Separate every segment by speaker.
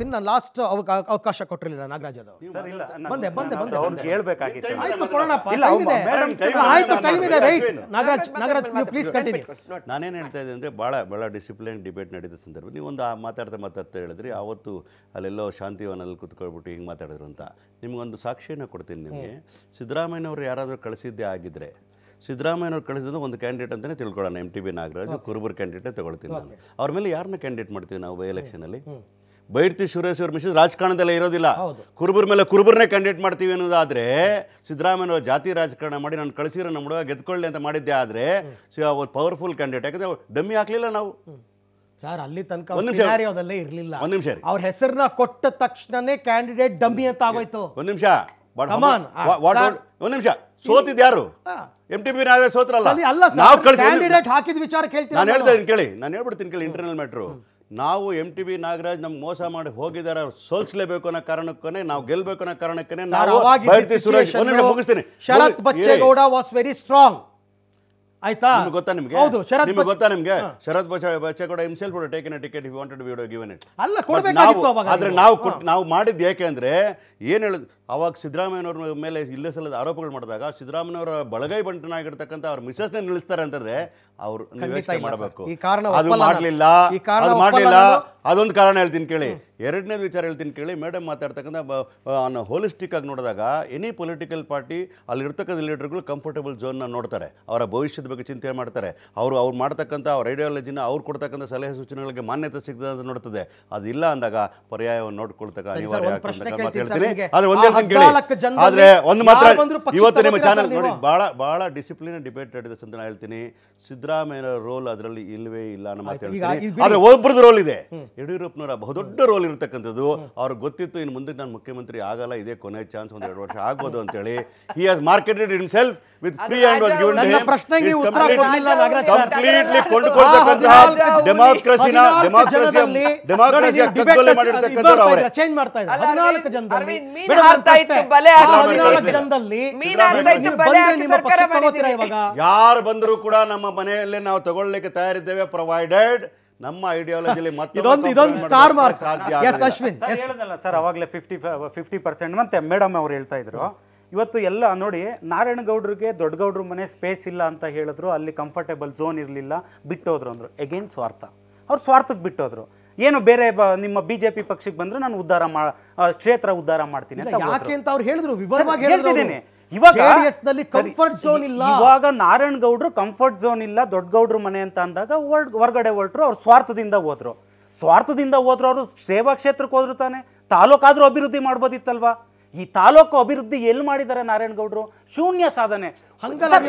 Speaker 1: ತಿನ್ನ ಲಾಸ್ಟ್ ಅವಕಾಶ ಕೊಟ್ಟಿರಲಿಲ್ಲ ನಾಗರಾಜ್
Speaker 2: ಬಂದೆ ಬಂದೆ ಬಂದೆ
Speaker 1: ನಾಗರಾಜ್
Speaker 3: ನಾನೇನು ಹೇಳ್ತಾ ಇದ್ದೆ ಅಂದ್ರೆ ಬಹಳ ಬಹಳ ಡಿಸಿಪ್ಲಿನ್ ಡಿಬೇಟ್ ನಡೆದ ಸಂದರ್ಭ ನೀವು ಒಂದು ಮಾತಾಡ್ತಾ ಮಾತಾಡ್ತಾ ಹೇಳಿದ್ರಿ ಅವತ್ತು ಅಲ್ಲೆಲ್ಲೋ ಶಾಂತಿವನಲ್ಲಿ ಕುತ್ಕೊಳ್ಬಿಟ್ಟು ಹಿಂಗೆ ಮಾತಾಡಿದ್ರು ಅಂತ ನಿಮ್ಗೊಂದು ಸಾಕ್ಷಿಯನ್ನು ಕೊಡ್ತೀನಿ ನಿಮಗೆ ಸಿದ್ದರಾಮಯ್ಯವ್ರು ಯಾರಾದರೂ ಕಳಿಸಿದ್ದೇ ಸಿದ್ದರಾಮಯ್ಯ ಅವ್ರು ಕಳಿಸಿದ್ರೆ ಒಂದು ಕ್ಯಾಂಡಿಡೇಟ್ ಅಂತಲೇ ತಿಳ್ಕೊಳ್ಳೋಣ M T B Nagaraj Kurubar candidate ತಗೊಳ್ತೀನಿ ನಾನು ಅವ್ರ ಮೇಲೆ ಯಾರನ್ನ ಕ್ಯಾಂಡಿಡೇಟ್ ಮಾಡ್ತೀವಿ ನಾವು ಬೈ ಎಲೆಕ್ಷನಲ್ಲಿ ಬೈರ್ತಿ ಸುರೇಶ್ವರ ಮಿಶ್ರ ರಾಜಕಾರಣದಲ್ಲ ಇರೋದಿಲ್ಲ ಕುರುಬರ ಮೇಲೆ ಕುರುಬರನ್ನೇ ಕ್ಯಾಂಡಿಡೇಟ್ ಮಾಡ್ತೀವಿ ಅನ್ನೋದಾದ್ರೆ ಸಿದ್ದರಾಮಯ್ಯ ಜಾತಿ ರಾಜಕಾರಣ ಮಾಡಿ ನಾನು ಕಳಿಸಿರೋ ನಮ್ಮ ಹುಡುಗ ಗೆದ್ಕೊಳ್ಳಿ ಅಂತ ಮಾಡಿದ್ದೆ ಆದರೆ ಪವರ್ಫುಲ್ ಕ್ಯಾಂಡಿಡೇಟ್ ಯಾಕಂದ್ರೆ ಡಮ್ಮಿ ಹಾಕಲಿಲ್ಲ ನಾವು
Speaker 1: ಸರ್ ಅಲ್ಲಿ ತನಕ ಇರಲಿಲ್ಲ
Speaker 3: ಒಂದು ನಿಮಿಷ ಅವ್ರ ಹೆಸರನ್ನ ಕೊಟ್ಟ ತಕ್ಷಣನೇ ಕ್ಯಾಂಡಿಡೇಟ್ ಡಮ್ಮಿ ಅಂತ ಆಗೋಯ್ತು ಒಂದ್ ನಿಮಿಷ ಒಂದ್ ನಿಮಿಷ ಸೋತಿದ್ ಯಾರು ಎಂ ಟಿ ಬಿ ನಾವೇ ಸೋತ್ರಲ್ಲ ನಾವು ಕ್ಯಾಂಡಿಡೇಟ್
Speaker 1: ಹಾಕಿದ ವಿಚಾರ ಕೇಳ್ತೀನಿ ನಾನು ಹೇಳ್ತಾ
Speaker 3: ಕೇಳಿ ನಾನು ಹೇಳ್ಬಿಡ್ತೀನಿ ಕೇಳಿ ಇಂಟರ್ನಲ್ ಮ್ಯಾಟ್ರು ನಾವು ಎಂ ಟಿ ಬಿ ನಾಗರಾಜ್ ನಮ್ಗೆ ಮೋಸ ಮಾಡಿ ಹೋಗಿದ್ದಾರೆ ಅವ್ರು ಸೋಲ್ಸ್ಲೇಬೇಕು ಅನ್ನೋ ಕಾರಣಕ್ಕೇ ನಾವು ಗೆಲ್ಬೇಕು ಅನ್ನೋ ಕಾರಣಕ್ಕೇ ನಾವು ಮುಗಿಸ್ತೀನಿ Sharath Bachegowda
Speaker 1: was very strong ಆಯ್ತಾ ಗೊತ್ತಾ ನಿಮ್ಗೆ ಹೌದು ಶರತ್ ನಿಮಗೆ ಗೊತ್ತಾ ನಿಮಗೆ
Speaker 3: ಶರತ್ ಬಚ್ಚೇಗೌಡ ಹಿಮ್ಸೆಲ್ಫ್ ಕೂಡ take a ticket he wanted video given it ಅಲ್ಲ ಕೊಡಬೇಕಾಗಿತ್ತು ಆದ್ರೆ ನಾವು ನಾವು ಮಾಡಿದ್ದು ಯಾಕೆ ಅಂದ್ರೆ ಏನು ಹೇಳಿದ್ ಅವಾಗ ಸಿದ್ದರಾಮಯ್ಯನವ್ರ ಮೇಲೆ ಇಲ್ಲಸಲ್ಲದ ಆರೋಪಗಳು ಮಾಡಿದಾಗ ಸಿದ್ದರಾಮಯ್ಯನವರ ಬಳಗೈ ಬಂಟನಾಗಿರ್ತಕ್ಕಂಥ ಅವ್ರ ಮಿಸಸ್ನೇ ನಿಲ್ಲಿಸ್ತಾರೆ ಅಂತಂದ್ರೆ ಅವರು ಮಾಡಬೇಕು ಅದು ಮಾಡಲಿಲ್ಲ ಅದು ಮಾಡಲಿಲ್ಲ ಅದೊಂದು ಕಾರಣ ಹೇಳ್ತೀನಿ ಕೇಳಿ ಎರಡನೇದು ವಿಚಾರ ಹೇಳ್ತೀನಿ ಕೇಳಿ ಮೇಡಮ್ ಮಾತಾಡ್ತಕ್ಕಂಥ ಹೋಲಿಸ್ಟಿಕ್ ಆಗಿ ನೋಡಿದಾಗ ಎನಿ ಪೊಲಿಟಿಕಲ್ ಪಾರ್ಟಿ ಅಲ್ಲಿರ್ತಕ್ಕಂಥ ಲೀಡರ್ಗಳು ಕಂಫರ್ಟಬಲ್ ಝೋನ್ನ ನೋಡ್ತಾರೆ ಅವರ ಭವಿಷ್ಯದ ಬಗ್ಗೆ ಚಿಂತೆ ಮಾಡ್ತಾರೆ ಅವರು ಅವ್ರು ಮಾಡ್ತಕ್ಕಂಥ ಅವ್ರ ಐಡಿಯಾಲಜಿನ ಅವ್ರು ಕೊಡ್ತಕ್ಕಂಥ ಸಲಹೆ ಸೂಚನೆಗಳಿಗೆ ಮಾನ್ಯತೆ ಸಿಗ್ತದೆ ಅಂತ ನೋಡ್ತದೆ ಅದಿಲ್ಲ ಅಂದಾಗ ಪರ್ಯಾಯವನ್ನು ನೋಡ್ಕೊಳ್ತಕ್ಕ ಅನಿವಾರ್ಯ ಹೇಳ್ತೀನಿ ಆದ್ರೆ ಒಂದೇ ಕೇಳಿ ಆದರೆ ಒಂದು ಮಾತ್ರ ಇವತ್ತು ನಿಮ್ಮ ಚಾನಲ್ ನೋಡಿ ಭಾಳ ಭಾಳ ಡಿಸಿಪ್ಲಿನ್ ಡಿಬೇಟ್ ನಡೆದ ಅಂತ ನಾನು ಹೇಳ್ತೀನಿ ಸಿದ್ಧ ಸಿದ್ದರಾಮಯ್ಯ ರೋಲ್ ಅದರಲ್ಲಿ ಇಲ್ಲವೇ ಇಲ್ಲ ನಮ್ಮ ಆದ್ರೆ ಒಬ್ಬರದ್ದು ರೋಲ್ ಇದೆ ಯಡಿಯೂರಪ್ಪನವರ ಬಹುದೊಡ್ಡ ರೋಲ್ ಇರತಕ್ಕಂಥದ್ದು ಅವ್ರಿಗೆ ಗೊತ್ತಿತ್ತು ಇನ್ನು ಮುಂದಕ್ಕೆ ನಾನು ಮುಖ್ಯಮಂತ್ರಿ ಆಗಲ್ಲ ಇದೇ ಕೊನೆ ಚಾನ್ಸ್ ಒಂದು ಎರಡು ವರ್ಷ ಆಗ್ಬೋದು ಅಂತೇಳಿ he has marketed in self with free and was given completely ಕೊಂಡುಕೊಳ್ತಕ್ಕಂತಹ ಡೆಮಾಕ್ರಸಿನ ಡೆಮಾಕ್ರಸಿ ಡೆಮಾಕ್ರಸಿ ಕಗ್ಗೊಲೆ ಮಾಡಿರ್ತಕ್ಕಂಥವ್ರು ಅವರೇ ಚೇಂಜ್ ಮಾಡ್ತಾ
Speaker 1: ಇದ್ದಾರೆ ಜನದಲ್ಲಿ
Speaker 3: ಯಾರು ಬಂದರೂ ಕೂಡ ನಮ್ಮ ಮನೆ ಮನೆಯಲ್ಲೇ ನಾವು ತಗೊಳ್ಳಿಕ್ಕೆ ತಯಾರಿದ್ದೇವೆ ಪ್ರೊವೈಡೆಡ್ ನಮ್ಮ ಐಡಿಯಾಲಜಿಲಿ ಮತ್ತೊಂದು ಇದೊಂದು ಸ್ಟಾರ್ ಮಾರ್ಕ್ ಸಾಧ್ಯ ಎಸ್ ಅಶ್ವಿನ್
Speaker 2: ಸರ್ ಅವಾಗಲೇ ಫಿಫ್ಟಿ ಫಿಫ್ಟಿ ಪರ್ಸೆಂಟ್ ಮತ್ತೆ ಮೇಡಮ್ ಅವ್ರು ಹೇಳ್ತಾ ಇದ್ರು ಇವತ್ತು ಎಲ್ಲ ನೋಡಿ ನಾರಾಯಣಗೌಡ್ರಿಗೆ ದೊಡ್ಡಗೌಡ್ರ ಮನೆ ಸ್ಪೇಸ್ ಇಲ್ಲ ಅಂತ ಹೇಳಿದ್ರು ಅಲ್ಲಿ ಕಂಫರ್ಟೇಬಲ್ ಝೋನ್ ಇರಲಿಲ್ಲ ಬಿಟ್ಟೋದ್ರು ಅಂದ್ರು ಎಗೇನ್ ಸ್ವಾರ್ಥ ಅವ್ರು ಸ್ವಾರ್ಥಕ್ಕೆ ಬಿಟ್ಟೋದ್ರು ಏನು ಬೇರೆ ನಿಮ್ಮ ಬಿಜೆಪಿ ಪಕ್ಷಕ್ಕೆ ಬಂದ್ರೆ ನಾನು ಉದ್ಧಾರ ಮಾ ಕ್ಷೇತ್ರ ಉದ್ಧಾರ ಮಾಡ್ತೀನಿ ಅಂತ ಯಾಕೆ ಅಂತ ಅವ್ರು ಹೇಳಿದ್ರು ವಿವರವಾಗಿ ಹೇಳ್ತಿದ್ದೀನಿ ಇವಾಗ ಕಂಫರ್ಟ್ ಝೋನ್ ಇಲ್ಲ ಇವಾಗ ನಾರಾಯಣ್ ಗೌಡ್ರು ಕಂಫರ್ಟ್ ಝೋನ್ ಇಲ್ಲ ದೊಡ್ಡ ಗೌಡ್ರು ಮನೆ ಅಂತ ಅಂದಾಗ ಹೊರಗಡೆ ಹೊರಟರು ಅವ್ರು ಸ್ವಾರ್ಥದಿಂದ ಹೋದ್ರು ಸ್ವಾರ್ಥದಿಂದ ಹೋದ್ರು ಅವರು ಸೇವಾ ಕ್ಷೇತ್ರಕ್ಕೆ ಹೋದ್ರು ತಾನೆ ತಾಲೂಕಾದ್ರೂ ಅಭಿವೃದ್ಧಿ ಮಾಡ್ಬೋದಿತ್ತಲ್ವಾ ಈ ತಾಲೂಕು ಅಭಿವೃದ್ಧಿ ಎಲ್ಲಿ ಮಾಡಿದ್ದಾರೆ ನಾರಾಯಣ ಗೌಡ್ರು ಶೂನ್ಯ ಸಾಧನೆ ನಾನು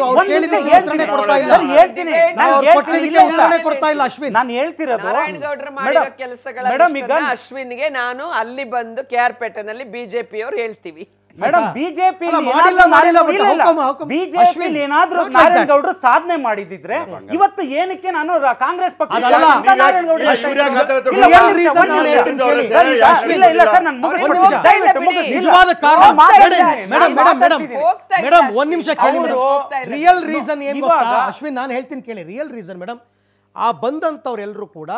Speaker 2: ಹೇಳ್ತಿರೋದು ಮೇಡಮ್
Speaker 1: ಅಶ್ವಿನ್ಗೆ ನಾನು ಅಲ್ಲಿ ಬಂದು ಕೆ ಆರ್ ಪೇಟೆನಲ್ಲಿ ಬಿಜೆಪಿ ಹೇಳ್ತೀವಿ ಮೇಡಮ್ ಬಿಜೆಪಿ
Speaker 2: ಬಿಜೆಪಿ ಏನಾದ್ರೂ ನಾರಾಯಣ ಗೌಡರು ಸಾಧನೆ ಮಾಡಿದಿದ್ರೆ ಇವತ್ತು ಏನಕ್ಕೆ ನಾನು ಕಾಂಗ್ರೆಸ್ ಪಕ್ಷ ನಿಜವಾದ ಕಾರಣ
Speaker 1: ಮೇಡಮ್ ಒಂದ್ ನಿಮಿಷ ಕೇಳಿ ರಿಯಲ್ ರೀಸನ್ ಏನ್ ಗೊತ್ತಾ ಅಶ್ವಿನ್ ನಾನು ಹೇಳ್ತೀನಿ ಕೇಳಿ ರಿಯಲ್ ರೀಸನ್ ಮೇಡಮ್ ಆ ಬಂದಂತವ್ರೆಲ್ಲರೂ ಕೂಡ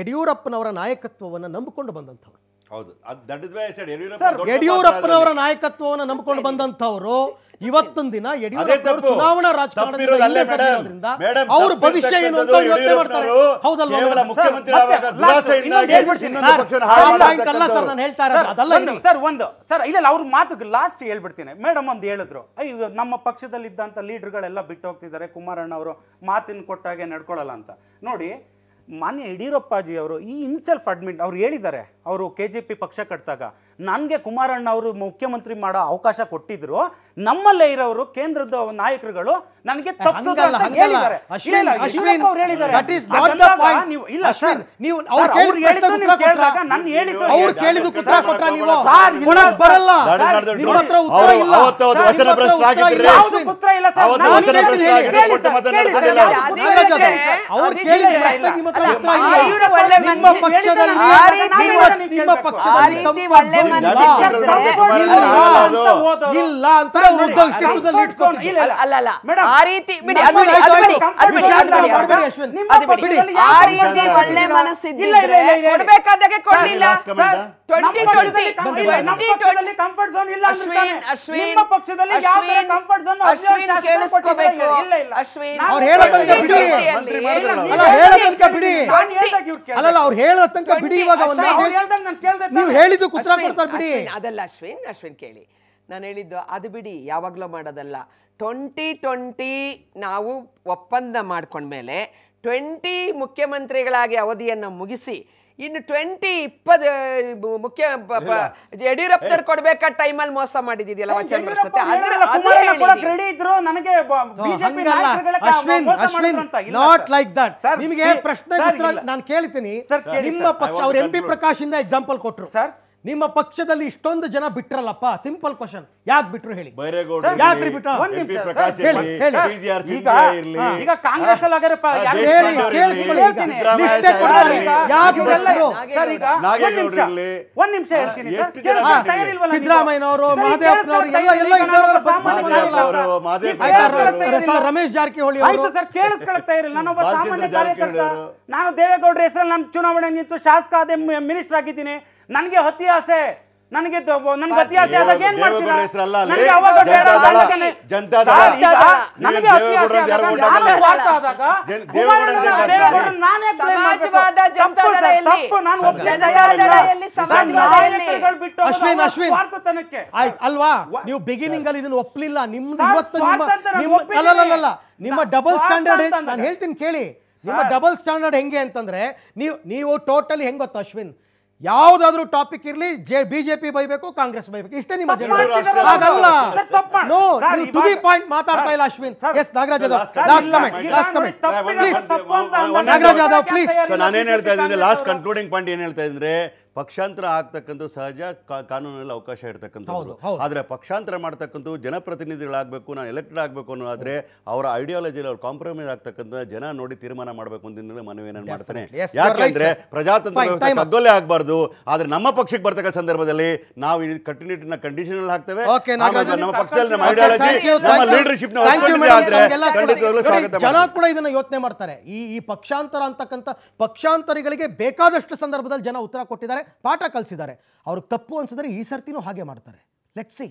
Speaker 1: ಯಡಿಯೂರಪ್ಪನವರ ನಾಯಕತ್ವವನ್ನು ನಂಬಿಕೊಂಡು ಬಂದಂಥವ್ರು
Speaker 3: ಹೌದು ಯಡಿಯೂರಪ್ಪನವರ
Speaker 1: ನಾಯಕತ್ವವನ್ನು ನಂಬಿಕೊಂಡು ಬಂದಂತವರು ಇವತ್ತೊಂದು ದಿನ ಯಡಿಯೂರಪ್ಪ ಚುನಾವಣಾ ರಾಜಕಾರಣದಿಂದ ಅವ್ರ ಭವಿಷ್ಯ ಏನು ಸರ್ ನಾನು ಸರ್
Speaker 2: ಒಂದು ಸರ್ ಇಲ್ಲ ಅವ್ರ ಮಾತು ಲಾಸ್ಟ್ ಹೇಳ್ಬಿಡ್ತೀನಿ ಮೇಡಮ್ ಒಂದು ಹೇಳಿದ್ರು ನಮ್ಮ ಪಕ್ಷದಲ್ಲಿ ಇದ್ದಂತ ಲೀಡರ್ಗಳೆಲ್ಲ ಬಿಟ್ಟು ಹೋಗ್ತಿದ್ದಾರೆ ಕುಮಾರಣ್ಣ ಅವರು ಮಾತಿನ ಕೊಟ್ಟಾಗೆ ನಡ್ಕೊಳ್ಳಲ್ಲ ಅಂತ ನೋಡಿ ಮಾನ್ಯ ಯಡಿಯೂರಪ್ಪಾಜಿ ಅವರು ಈ ಇನ್ಸೆಲ್ಫ್ ಅಡ್ಮಿಟ್ ಅವ್ರು ಹೇಳಿದ್ದಾರೆ ಅವರು ಕೆ ಜೆ ಪಿ ಪಕ್ಷ ಕಟ್ಟಿದಾಗ ನನಗೆ ಕುಮಾರಣ್ಣ ಅವರು ಮುಖ್ಯಮಂತ್ರಿ ಮಾಡೋ ಅವಕಾಶ ಕೊಟ್ಟಿದ್ರು ನಮ್ಮಲ್ಲೇ ಇರೋರು ಕೇಂದ್ರದ ನಾಯಕರುಗಳು ನನಗೆ ನಿಮ್ಮ ಪಕ್ಷದಲ್ಲಿ ಇಲ್ಲ ಅಲ್ಲ ಅವ್ರು ಹೇಳೋ ತನಕ ಬಿಡಿ ಇವಾಗ ನೀವು
Speaker 1: ಹೇಳಿದ್ದು ಕುತ್ರ ಕೊಡ್ತಾರೆ ಮಾಡ್ತಾರೆ ಬಿಡಿ ಅದಲ್ಲ ಅಶ್ವಿನ್ ಅಶ್ವಿನ್ ಕೇಳಿ ನಾನು ಹೇಳಿದ್ದು ಅದು ಬಿಡಿ ಯಾವಾಗಲೂ ಮಾಡೋದಲ್ಲ ಟ್ವೆಂಟಿ ಟ್ವೆಂಟಿ ನಾವು ಒಪ್ಪಂದ ಮಾಡ್ಕೊಂಡ್ಮೇಲೆ ಟ್ವೆಂಟಿ ಮುಖ್ಯಮಂತ್ರಿಗಳಾಗಿ ಅವಧಿಯನ್ನು ಮುಗಿಸಿ ಇನ್ನು ಟ್ವೆಂಟಿ ಇಪ್ಪತ್ ಮುಖ್ಯ ಯಡಿಯೂರಪ್ಪನವ್ರು ಟೈಮ್ ಅಲ್ಲಿ ಮೋಸ ಮಾಡಿದಿದೆಯಲ್ಲ ವಚನ
Speaker 2: ನಾಟ್ ಲೈಕ್ ದಟ್ ನಿಮಗೆ ಪ್ರಶ್ನೆ
Speaker 1: ನಾನು ಕೇಳ್ತೀನಿ ನಿಮ್ಮ ಪಕ್ಷ ಅವ್ರು ಎಂ ಪಿ ಪ್ರಕಾಶ್ ಇಂದ ಎಕ್ಸಾಂಪಲ್ ಕೊಟ್ರು ಸರ್ ನಿಮ್ಮ ಪಕ್ಷದಲ್ಲಿ ಇಷ್ಟೊಂದು ಜನ ಬಿಟ್ರಲ್ಲಪ್ಪ ಸಿಂಪಲ್ ಕ್ವಶನ್ ಯಾಕೆ ಬಿಟ್ರು ಹೇಳಿ ಈಗ ಕಾಂಗ್ರೆಸ್
Speaker 2: ಒಂದ್ ನಿಮಿಷ ಹೇಳ್ತೀನಿ ಎಲ್ಲ
Speaker 3: ರಮೇಶ್ ಜಾರಕಿಹೊಳಿ ಸರ್ ಕೇಳಿಸ್ಕೊಳ್ತಾ ಇರಲಿ ನಾನು
Speaker 2: ದೇವೇಗೌಡರ ಹೆಸರಲ್ಲಿ ನಾನು ಚುನಾವಣೆ ನಿಂತು ಶಾಸಕ ಅದೇ ಮಿನಿಸ್ಟರ್ ಆಗಿದ್ದೀನಿ ನನಗೆ ಹತ್ತಿ ಆಸೆ ನನಗೆ ನನಗೆ ಅತಿ ಆಸೆ ಆದಾಗ ಏನ್ ಮಾಡ್ತೀರಾ
Speaker 1: ಅಲ್ವಾ ನೀವು ಬಿಗಿನಿಂಗ್ ಅಲ್ಲಿ ಇದನ್ನ ಒಪ್ಪಲಿಲ್ಲ ನಿಮ್ಮ ಡಬಲ್ ಸ್ಟ್ಯಾಂಡರ್ಡ್ ನಾನು ಹೇಳ್ತೀನಿ ಕೇಳಿ ನಿಮ್ಮ ಡಬಲ್ ಸ್ಟ್ಯಾಂಡರ್ಡ್ ಹೆಂಗೆ ಅಂತಂದ್ರೆ ನೀವು ನೀವು ಟೋಟಲಿ ಹೆಂಗ್ ಗೊತ್ತಾ ಅಶ್ವಿನ್ ಯಾವ್ದಾದ್ರೂ ಟಾಪಿಕ್ ಇರ್ಲಿ ಬಿಜೆಪಿ ಬೈಬೇಕು ಕಾಂಗ್ರೆಸ್ ಬೈಬೇಕು ಇಷ್ಟೇ ನಿಮ್ಮ ಹಾಗಲ್ಲ ನೋ ಟು ದಿ ಪಾಯಿಂಟ್ ಮಾತಾಡ್ತಾ ಇಲ್ಲ Ashwin S Nagaraj Yadav last comment last comment please
Speaker 3: Nagaraj Yadav please ನಾನೇನು ಹೇಳ್ತಾ ಇದ್ದೀನಿ ಲಾಸ್ಟ್ ಕನ್ಕ್ಲೂಡಿಂಗ್ ಪಾಯಿಂಟ್ ಏನ್ ಹೇಳ್ತಾ ಇದ್ರೆ ಪಕ್ಷಾಂತರ ಆಗ್ತಕ್ಕಂಥ ಸಹಜ ಕಾನೂನಲ್ಲಿ ಅವಕಾಶ ಇರ್ತಕ್ಕಂಥದ್ದು ಆದರೆ ಪಕ್ಷಾಂತರ ಮಾಡ್ತಕ್ಕಂಥ ಜನಪ್ರತಿನಿಧಿಗಳಾಗಬೇಕು ನಾನು ಎಲೆಕ್ಟೆಡ್ ಆಗಬೇಕು ಅನ್ನೋದಾದ್ರೆ ಅವರ ಐಡಿಯಾಲಜಿ ಅವ್ರ ಕಾಂಪ್ರಮೈಸ್ ಆಗ್ತಕ್ಕಂಥ ಜನ ನೋಡಿ ತೀರ್ಮಾನ ಮಾಡಬೇಕು ಅಂತ ಮನವಿಯನ್ನು ಮಾಡ್ತಾನೆ ಯಾಕಂದ್ರೆ ಪ್ರಜಾತಂತ್ರ ವ್ಯವಸ್ಥೆ ಕಗ್ಗೊಲೆ ಆಗಬಾರ್ದು ಆದರೆ ನಮ್ಮ ಪಕ್ಷಕ್ಕೆ ಬರ್ತಕ್ಕಂಥ ಸಂದರ್ಭದಲ್ಲಿ ನಾವು ಈ ಕಟ್ಟುನಿಟ್ಟಿನ ಕಂಡೀಷನ್ ಹಾಕ್ತೇವೆ ನಮ್ಮ ಪಕ್ಷದಲ್ಲಿ ನಮ್ಮ ಐಡಿಯಾಲಜಿ ನಮ್ಮ ಲೀಡರ್ಶಿಪ್ ಜನ
Speaker 1: ಕೂಡ ಇದನ್ನ ಯೋಚನೆ ಮಾಡ್ತಾರೆ ಈ ಈ ಪಕ್ಷಾಂತರ ಅಂತಕ್ಕಂಥ ಪಕ್ಷಾಂತರಿಗಳಿಗೆ ಬೇಕಾದಷ್ಟು ಸಂದರ್ಭದಲ್ಲಿ ಜನ ಉತ್ತರ ಕೊಟ್ಟಿದ್ದಾರೆ ಪಾಠ ಕಲಿಸಿದ್ದಾರೆ ಅವ್ರಿಗೆ ತಪ್ಪು ಅನ್ಸಿದ್ರೆ ಈ ಸರ್ತಿನೂ ಹಾಗೆ ಮಾಡ್ತಾರೆ ಲೆಟ್ ಸಿ